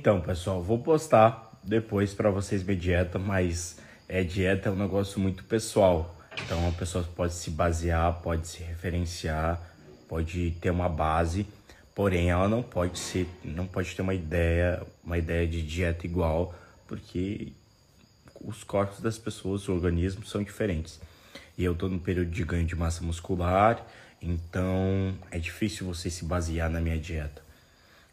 Então, pessoal, vou postar depois para vocês minha dieta, mas é dieta é um negócio muito pessoal. Então, a pessoa pode se basear, pode se referenciar, pode ter uma base, porém ela não pode ser, não pode ter uma ideia, uma ideia de dieta igual, porque os corpos das pessoas, os organismos são diferentes. E eu estou num período de ganho de massa muscular, então é difícil você se basear na minha dieta.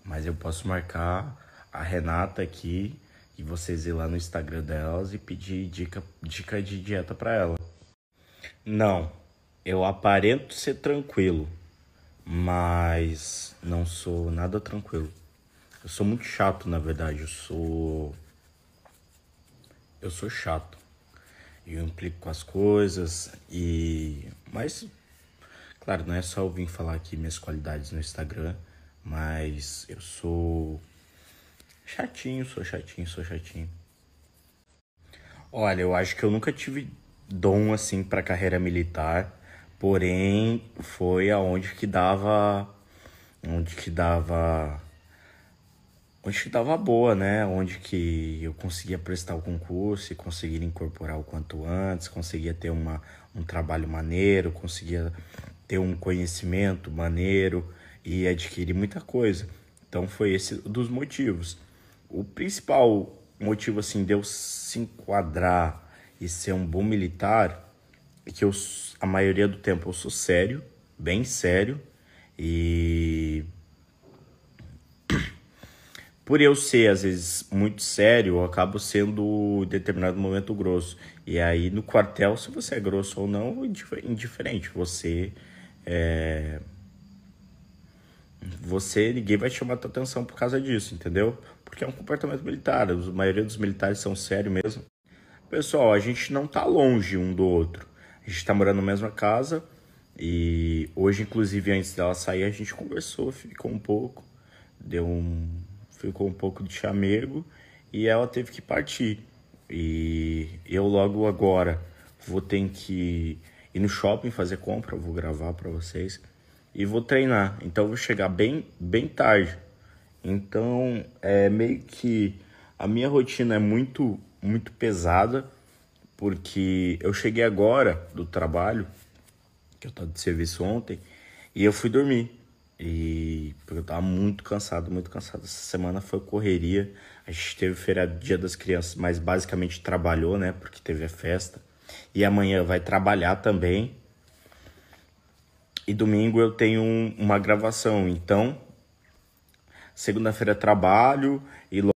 Mas eu posso marcar a Renata aqui e vocês ir lá no Instagram delas e pedir dica, dica de dieta para ela. Não, eu aparento ser tranquilo, mas não sou nada tranquilo. Eu sou muito chato, na verdade, eu sou eu sou chato. Eu implico com as coisas e mas claro, não é só eu vir falar aqui minhas qualidades no Instagram, mas eu sou Chatinho, sou chatinho, sou chatinho. Olha, eu acho que eu nunca tive dom assim para carreira militar, porém foi aonde que dava onde que dava onde que dava boa, né? Onde que eu conseguia prestar o concurso e conseguir incorporar o quanto antes, conseguia ter uma, um trabalho maneiro, conseguia ter um conhecimento maneiro e adquirir muita coisa. Então foi esse dos motivos. O principal motivo assim de eu se enquadrar e ser um bom militar é que eu a maioria do tempo eu sou sério, bem sério e por eu ser às vezes muito sério, eu acabo sendo em determinado momento grosso. E aí no quartel, se você é grosso ou não, indiferente, você é você, ninguém vai chamar tua atenção por causa disso, entendeu? Porque é um comportamento militar, a maioria dos militares são sérios mesmo. Pessoal, a gente não tá longe um do outro. A gente tá morando na mesma casa e hoje, inclusive, antes dela sair, a gente conversou, ficou um pouco, deu um... ficou um pouco de chamego e ela teve que partir. E eu logo agora vou ter que ir no shopping fazer compra, vou gravar para vocês e vou treinar. Então eu vou chegar bem, bem tarde. Então é meio que a minha rotina é muito, muito pesada, porque eu cheguei agora do trabalho, que eu estava de serviço ontem, e eu fui dormir. E porque eu estava muito cansado, muito cansado. Essa semana foi correria. A gente teve feriado Dia das Crianças, mas basicamente trabalhou, né? Porque teve a festa. E amanhã vai trabalhar também. E domingo eu tenho uma gravação, então segunda-feira trabalho e